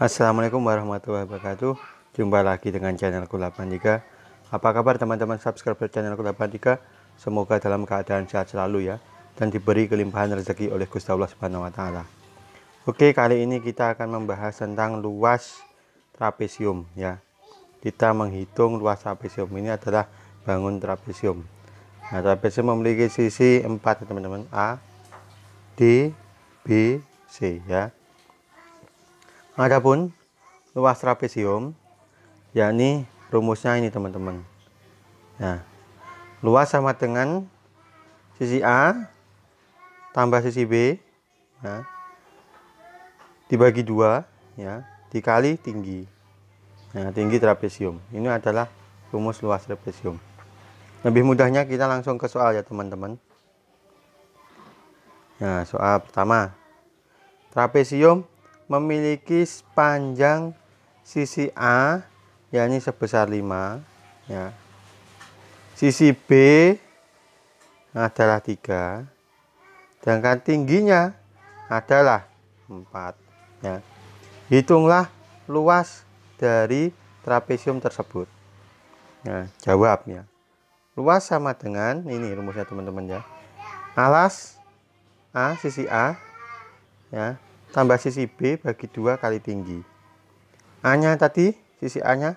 Assalamualaikum warahmatullahi wabarakatuh Jumpa lagi dengan channelku 83 Apa kabar teman-teman subscriber channelku 83 Semoga dalam keadaan sehat selalu ya Dan diberi kelimpahan rezeki oleh Gusti Allah Subhanahu wa taala. Oke, kali ini kita akan membahas tentang luas trapesium ya. Kita menghitung luas trapesium ini adalah bangun trapesium. Nah, trapesium memiliki sisi 4 teman-teman A D B C ya Adapun luas trapesium yakni rumusnya ini teman-teman. Nah, luas sama dengan sisi A tambah sisi B ya, dibagi dua ya dikali tinggi. Nah, tinggi trapesium. Ini adalah rumus luas trapesium. Lebih mudahnya kita langsung ke soal ya teman-teman. Nah, soal pertama. Trapesium memiliki panjang sisi A yakni sebesar 5 ya. Sisi B adalah 3 sedangkan tingginya adalah 4 ya. Hitunglah luas dari trapesium tersebut. Nah, jawabnya luas sama dengan ini rumusnya teman-teman ya. Alas A sisi A ya tambah sisi B bagi 2 kali tinggi. A-nya tadi, sisi A-nya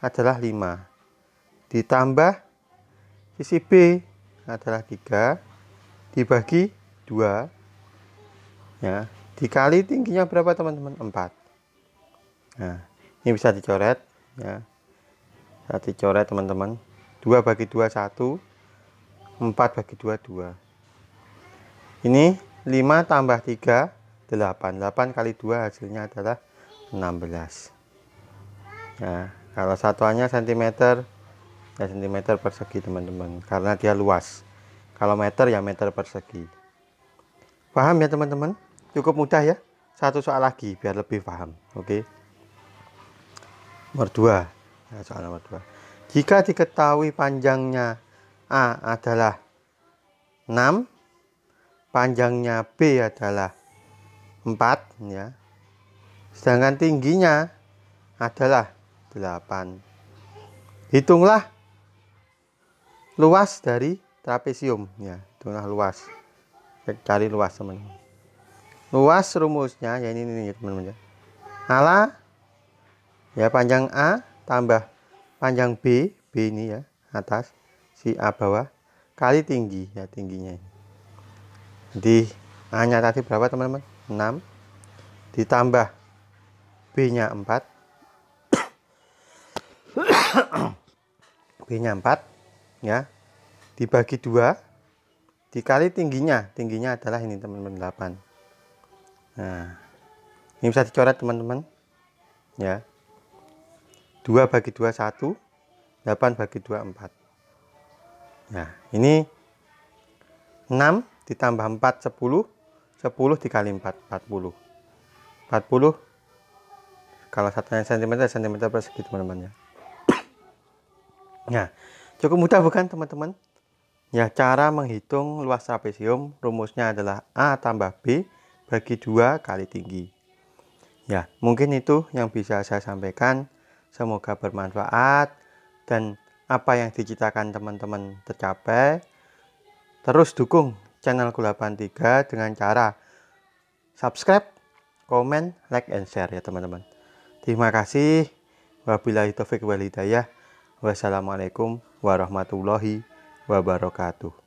adalah 5. Ditambah sisi B adalah 3 dibagi 2 ya dikali tingginya berapa teman-teman 4 nah ini bisa dicoret ya bisa dicoret teman-teman 2 bagi 2 1 4 bagi 2 2 ini 5 tambah 3 8 8 kali 2 hasilnya adalah 16 nah ya, kalau satuannya cm ya cm persegi teman-teman karena dia luas kalau meter ya meter persegi paham ya teman-teman cukup mudah ya satu soal lagi biar lebih paham oke okay? nomor 2 ya, soal nomor 2 jika diketahui panjangnya A adalah 6 panjangnya B adalah 4 ya. Sedangkan tingginya adalah 8. Hitunglah luas dari trapesium ya, hitunglah luas. Cari luas teman-teman. Luas rumusnya ya ini nih teman-teman ya. Ala ya panjang A tambah panjang B, B ini ya atas, si A bawah kali tinggi ya tingginya. Di hanya tadi berapa teman-teman? 6 ditambah B-nya 4 B-nya 4 ya dibagi 2 dikali tingginya tingginya adalah ini teman-teman 8 nah ini bisa dicoret teman-teman ya 2 bagi 2 1 8 bagi 2 4 nah ini 6 ditambah 4 10 10 dikali 4 40 40 kalau satunya cm cm persegi teman-teman ya nah cukup mudah bukan teman-teman ya cara menghitung luas trapesium rumusnya adalah A tambah B bagi 2 kali tinggi ya mungkin itu yang bisa saya sampaikan semoga bermanfaat dan apa yang dicitakan teman-teman tercapai terus dukung channel Ku83 dengan cara subscribe, komen, like, and share ya teman-teman. Terima kasih. Wabillahi taufik walhidayah. Wassalamualaikum warahmatullahi wabarakatuh.